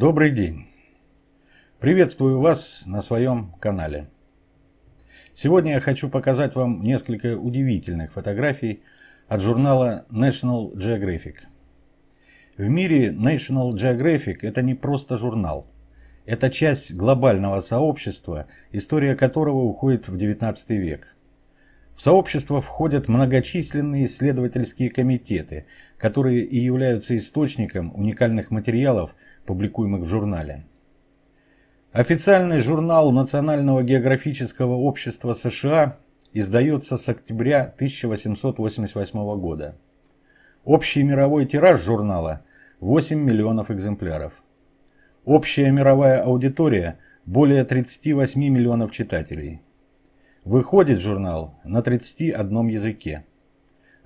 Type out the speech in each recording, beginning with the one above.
Добрый день! Приветствую вас на своем канале. Сегодня я хочу показать вам несколько удивительных фотографий от журнала National Geographic. В мире National Geographic это не просто журнал. Это часть глобального сообщества, история которого уходит в 19 век – в сообщество входят многочисленные исследовательские комитеты, которые и являются источником уникальных материалов, публикуемых в журнале. Официальный журнал Национального географического общества США издается с октября 1888 года. Общий мировой тираж журнала – 8 миллионов экземпляров. Общая мировая аудитория – более 38 миллионов читателей – Выходит журнал на 31 языке.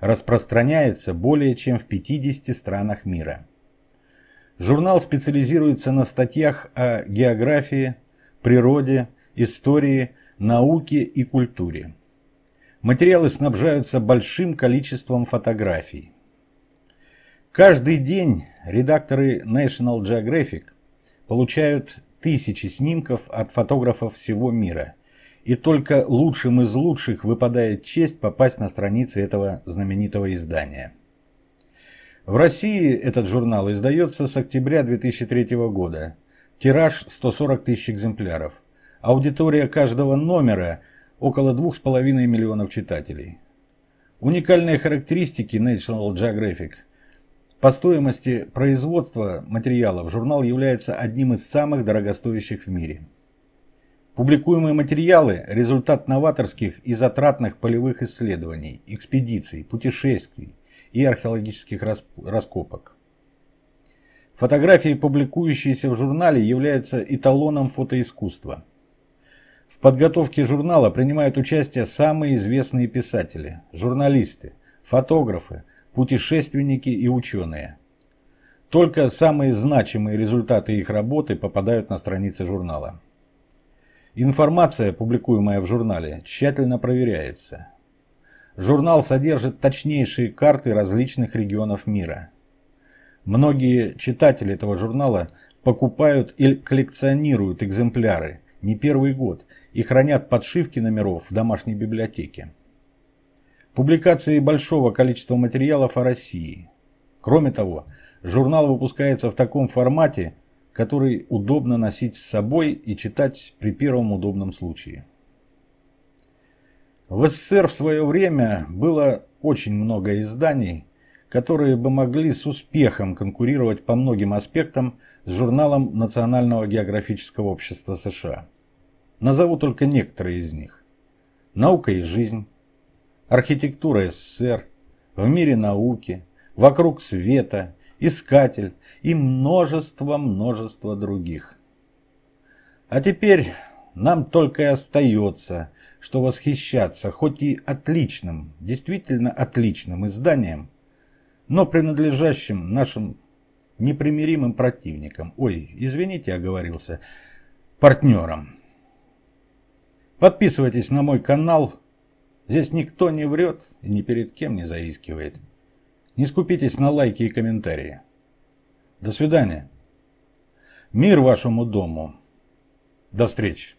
Распространяется более чем в 50 странах мира. Журнал специализируется на статьях о географии, природе, истории, науке и культуре. Материалы снабжаются большим количеством фотографий. Каждый день редакторы National Geographic получают тысячи снимков от фотографов всего мира – и только лучшим из лучших выпадает честь попасть на страницы этого знаменитого издания. В России этот журнал издается с октября 2003 года. Тираж 140 тысяч экземпляров. Аудитория каждого номера около 2,5 миллионов читателей. Уникальные характеристики National Geographic. По стоимости производства материалов журнал является одним из самых дорогостоящих в мире. Публикуемые материалы – результат новаторских и затратных полевых исследований, экспедиций, путешествий и археологических раскопок. Фотографии, публикующиеся в журнале, являются эталоном фотоискусства. В подготовке журнала принимают участие самые известные писатели, журналисты, фотографы, путешественники и ученые. Только самые значимые результаты их работы попадают на страницы журнала. Информация, публикуемая в журнале, тщательно проверяется. Журнал содержит точнейшие карты различных регионов мира. Многие читатели этого журнала покупают или коллекционируют экземпляры не первый год и хранят подшивки номеров в домашней библиотеке. Публикации большого количества материалов о России. Кроме того, журнал выпускается в таком формате, который удобно носить с собой и читать при первом удобном случае. В СССР в свое время было очень много изданий, которые бы могли с успехом конкурировать по многим аспектам с журналом Национального географического общества США. Назову только некоторые из них. «Наука и жизнь», «Архитектура СССР», «В мире науки», «Вокруг света», Искатель и множество-множество других. А теперь нам только и остается, что восхищаться хоть и отличным, действительно отличным изданием, но принадлежащим нашим непримиримым противникам, ой, извините, оговорился, партнерам. Подписывайтесь на мой канал, здесь никто не врет и ни перед кем не заискивает. Не скупитесь на лайки и комментарии. До свидания. Мир вашему дому. До встречи.